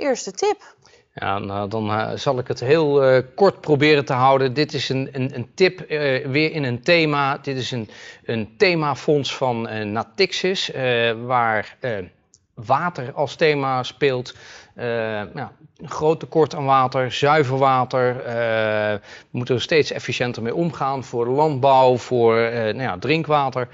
eerste tip. Ja, nou, dan eh, zal ik het heel eh, kort proberen te houden. Dit is een, een, een tip eh, weer in een thema. Dit is een, een themafonds van Natixis, waar water als thema speelt. Uh, een groot tekort aan water, zuiver water. Uh, we moeten er steeds efficiënter mee omgaan voor landbouw, voor nou ja, drinkwater.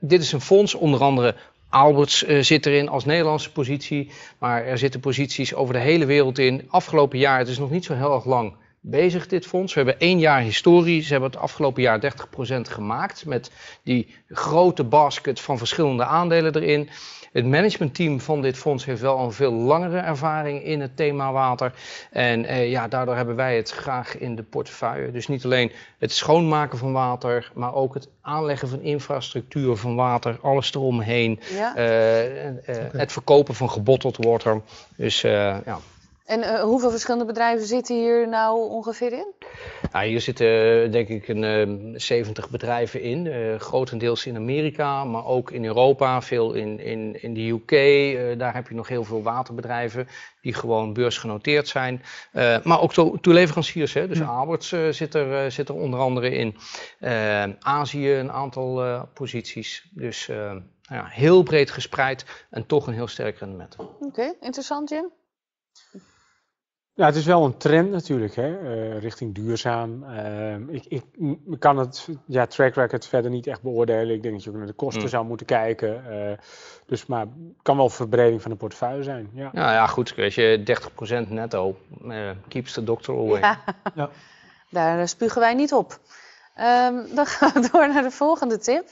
dit is een fonds onder andere Alberts eh, zit erin als Nederlandse positie. Maar er zitten posities over de hele wereld in. Afgelopen jaar, het is nog niet zo heel erg lang bezig, dit fonds. We hebben één jaar historie. Ze hebben het afgelopen jaar 30% gemaakt met die grote basket van verschillende aandelen erin. Het managementteam van dit fonds heeft wel een veel langere ervaring in het thema water. En eh, ja, daardoor hebben wij het graag in de portefeuille. Dus niet alleen het schoonmaken van water, maar ook het aanleggen van infrastructuur van water, alles eromheen. Eh, eh, het verkopen van gebotteld water. Dus eh, ja. En eh, hoeveel verschillende bedrijven zitten hier nou ongeveer in? Nou, hier zitten eh, denk ik een, 70 eh, bedrijven in, grotendeels in Amerika, maar ook in Europa, veel in, in, in de UK. daar heb je nog heel veel waterbedrijven die gewoon beursgenoteerd zijn. maar ook toeleveranciers, hè? dus ja. Alberts zit, er, zit er onder andere in. Azië een aantal posities, dus ja, heel breed gespreid en toch een heel sterk rendement. Oké, interessant Jim. Ja, het is wel een trend natuurlijk, hè? Eh, richting duurzaam. Eh, ik, ik kan het ja, track record verder niet echt beoordelen. Ik denk dat je ook naar de kosten mm. zou moeten kijken. Eh, dus maar het kan wel verbreding van de portefeuille zijn. Ja, ja, ja goed. Weet je, 30% netto keeps the doctor away. Ja. Daar spugen wij niet op. Ehm, dan gaan we door naar de volgende tip.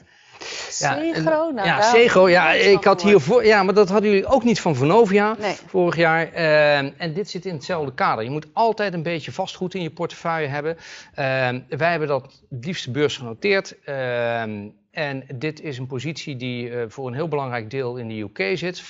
Segro? Nou, ja, Segro. Ja, ik had hiervoor, ja, maar dat hadden jullie ook niet van Vonovia vorig jaar. Uh, en dit zit in hetzelfde kader. Je moet altijd een beetje vastgoed in je portefeuille hebben. Ehm, wij hebben dat liefst beursgenoteerd. genoteerd. Ehm, en dit is een positie die eh, voor een heel belangrijk deel in de UK zit. 50%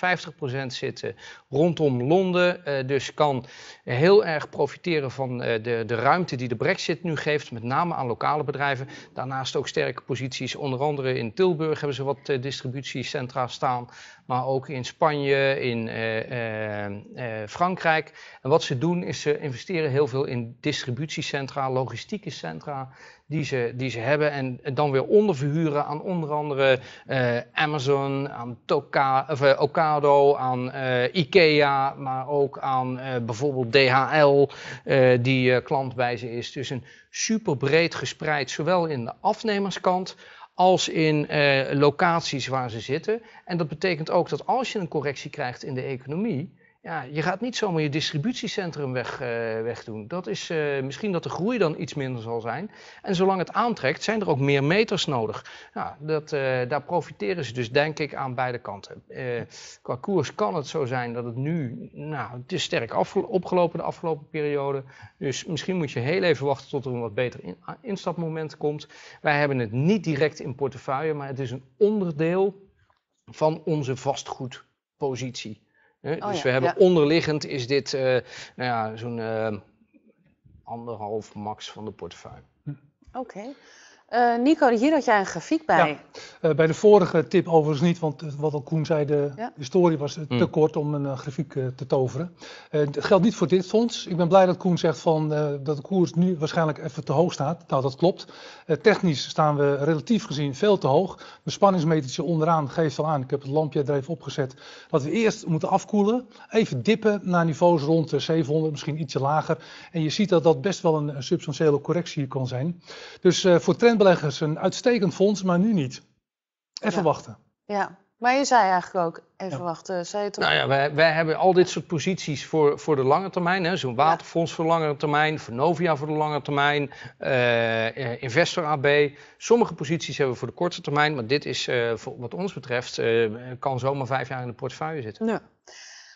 zitten eh, rondom Londen. Eh, dus kan heel erg profiteren van de, de ruimte die de Brexit nu geeft, met name aan lokale bedrijven. Daarnaast ook sterke posities. Onder andere in Tilburg hebben ze wat distributiecentra staan. Maar ook in Spanje, in Frankrijk. En wat ze doen is ze investeren heel veel in distributiecentra, logistieke centra die ze, die ze hebben. En dan weer onderverhuren aan onder andere eh, Amazon, aan Toka, of, eh, Ocado, aan eh, Ikea, maar ook aan bijvoorbeeld DHL, die klant bij ze is. Dus een super breed gespreid, zowel in de afnemerskant als in locaties waar ze zitten. En dat betekent ook dat als je een correctie krijgt in de economie ja, je gaat niet zomaar je distributiecentrum weg, doen. Eh, wegdoen. Dat is eh, misschien dat de groei dan iets minder zal zijn. En zolang het aantrekt, zijn er ook meer meters nodig. Ja, nou, dat, eh, daar profiteren ze dus, denk ik, aan beide kanten. qua koers kan het zo zijn dat het nu, nou, het is sterk opgelopen de afgelopen periode. Dus misschien moet je heel even wachten tot er een wat beter instapmoment komt. Wij hebben het niet direct in portefeuille, maar het is een onderdeel van onze vastgoedpositie. Oh dus we hebben onderliggend is dit eh, nou ja, zo'n eh, anderhalf max van de portefeuille. Hm. Oké. Eh, Nico, hier had jij een grafiek bij. Ja. Eh, bij de vorige tip overigens niet, want eh, wat al Koen zei, de historie was te hmm. kort om een grafiek te toveren. dat geldt niet voor dit fonds. Ik ben blij dat Koen zegt van, dat de koers nu waarschijnlijk even te hoog staat. Nou, dat klopt. technisch staan we relatief gezien veel te hoog. De spanningsmetertje onderaan geeft al aan, ik heb het lampje er even opgezet, dat we eerst moeten afkoelen. Even dippen naar niveaus rond de 700, misschien ietsje lager. En je ziet dat dat best wel een, een substantiële correctie kan zijn. Dus voor trend beleggers een uitstekend fonds, maar nu niet. Even wachten. Ja, maar je zei eigenlijk ook, even wachten, zei het toch? Nou ja, wij, wij, hebben al dit soort posities voor, voor de lange termijn. Zo'n waterfonds voor langere termijn, Novia voor de lange termijn, eh, eh, Investor AB. Sommige posities hebben we voor de korte termijn, maar dit is eh, voor, wat ons betreft, kan zomaar vijf jaar in de portefeuille zitten. Ja.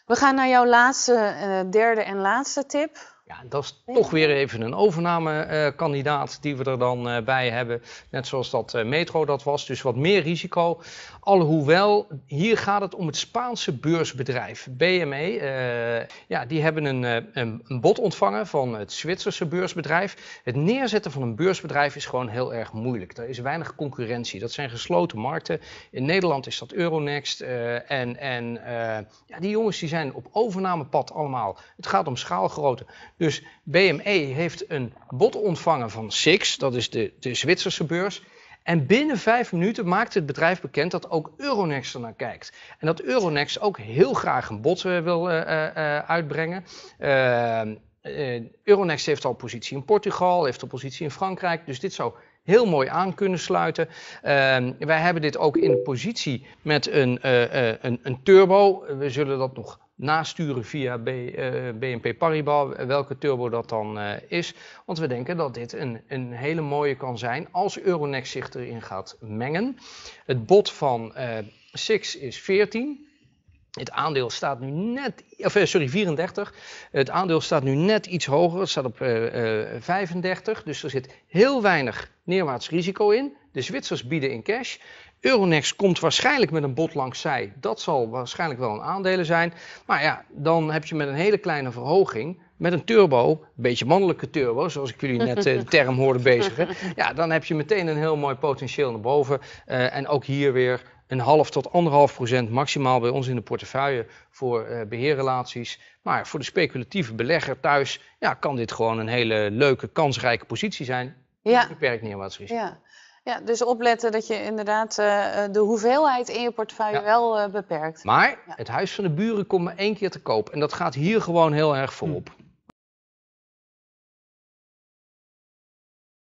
We gaan naar jouw laatste, derde en laatste tip. Ja, dat is toch weer even een overnamekandidaat eh, die we er dan eh, bij hebben. Net zoals dat eh, metro dat was, dus wat meer risico. Alhoewel, hier gaat het om het Spaanse beursbedrijf BME. ja, die hebben een, een, een, bod ontvangen van het Zwitserse beursbedrijf. Het neerzetten van een beursbedrijf is gewoon heel erg moeilijk. Er is weinig concurrentie. Dat zijn gesloten markten. In Nederland is dat Euronext. en en ja, die jongens die zijn op overnamepad allemaal. Het gaat om schaalgrootte. Dus BME heeft een bod ontvangen van SIX, dat is de, de Zwitserse beurs. En binnen vijf minuten maakt het bedrijf bekend dat ook Euronext er naar kijkt. En dat Euronext ook heel graag een bod eh, wil eh, eh, uitbrengen. Euronext heeft al positie in Portugal, heeft al positie in Frankrijk. Dus dit zou heel mooi aan kunnen sluiten. Ehm, wij hebben dit ook in positie met een, een, een turbo. We zullen dat nog nasturen via B, uh, eh, BNP Paribas, welke turbo dat dan eh, is. Want we denken dat dit een, een hele mooie kan zijn als Euronext zich erin gaat mengen. Het bod van uh, SIX is 14. Het aandeel staat nu net, of sorry, 34. Het aandeel staat nu net iets hoger. Het staat op 35. Dus er zit heel weinig neerwaarts risico in. De Zwitsers bieden in cash. Euronext komt waarschijnlijk met een bot langs zij. Dat zal waarschijnlijk wel een aandelen zijn. Maar ja, dan heb je met een hele kleine verhoging met een turbo, een beetje mannelijke turbo, zoals ik jullie net eh, de term hoorde bezigen. Ja, dan heb je meteen een heel mooi potentieel naar boven. Eh, en ook hier weer een half tot anderhalf procent maximaal bij ons in de portefeuille voor eh, beheerrelaties. Maar voor de speculatieve belegger thuis ja, kan dit gewoon een hele leuke, kansrijke positie zijn. Ja. Beperkt wat risico. Ja. Ja, dus opletten dat je inderdaad eh, eh, de hoeveelheid in je portefeuille wel eh, beperkt. Maar het huis van de buren komt maar één keer te koop. En dat gaat hier gewoon heel erg voorop.